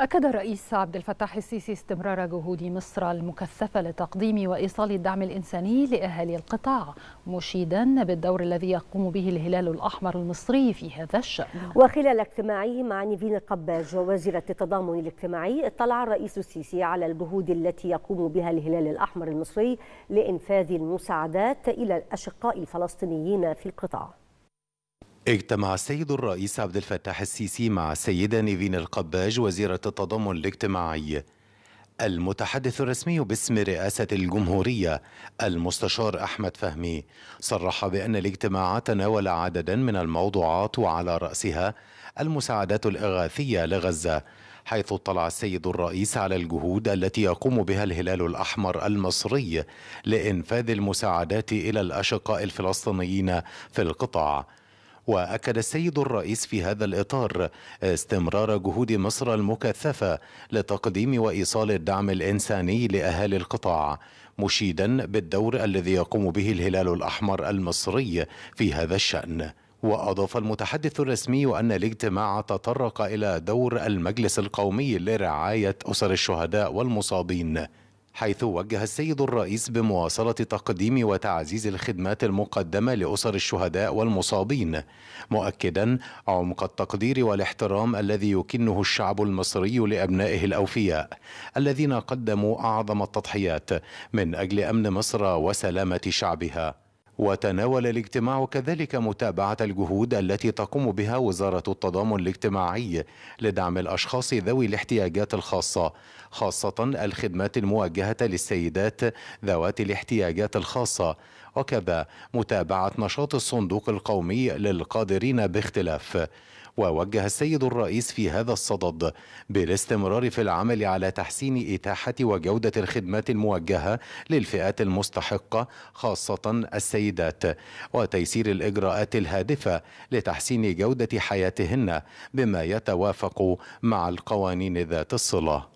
أكد الرئيس عبد الفتاح السيسي استمرار جهود مصر المكثفة لتقديم وإيصال الدعم الإنساني لأهالي القطاع مشيدا بالدور الذي يقوم به الهلال الأحمر المصري في هذا الشأن وخلال اجتماعه مع نيفين قباج وزيرة التضامن الاجتماعي اطلع الرئيس السيسي على الجهود التي يقوم بها الهلال الأحمر المصري لإنفاذ المساعدات إلى الأشقاء الفلسطينيين في القطاع اجتمع السيد الرئيس عبد الفتاح السيسي مع السيدة نيفين القباج وزيرة التضامن الاجتماعي المتحدث الرسمي باسم رئاسة الجمهورية المستشار أحمد فهمي صرح بأن الاجتماع تناول عددا من الموضوعات وعلى رأسها المساعدات الإغاثية لغزة حيث اطلع السيد الرئيس على الجهود التي يقوم بها الهلال الأحمر المصري لإنفاذ المساعدات إلى الأشقاء الفلسطينيين في القطاع واكد السيد الرئيس في هذا الاطار استمرار جهود مصر المكثفه لتقديم وايصال الدعم الانساني لاهالي القطاع مشيدا بالدور الذي يقوم به الهلال الاحمر المصري في هذا الشان وأضاف المتحدث الرسمي أن الاجتماع تطرق إلى دور المجلس القومي لرعاية أسر الشهداء والمصابين حيث وجه السيد الرئيس بمواصلة تقديم وتعزيز الخدمات المقدمة لأسر الشهداء والمصابين مؤكدا عمق التقدير والاحترام الذي يكنه الشعب المصري لأبنائه الأوفياء الذين قدموا أعظم التضحيات من أجل أمن مصر وسلامة شعبها وتناول الاجتماع كذلك متابعة الجهود التي تقوم بها وزارة التضامن الاجتماعي لدعم الأشخاص ذوي الاحتياجات الخاصة خاصة الخدمات الموجهة للسيدات ذوات الاحتياجات الخاصة وكذا متابعة نشاط الصندوق القومي للقادرين باختلاف ووجه السيد الرئيس في هذا الصدد بالاستمرار في العمل على تحسين إتاحة وجودة الخدمات الموجهة للفئات المستحقة خاصة السيدات وتيسير الإجراءات الهادفة لتحسين جودة حياتهن بما يتوافق مع القوانين ذات الصلة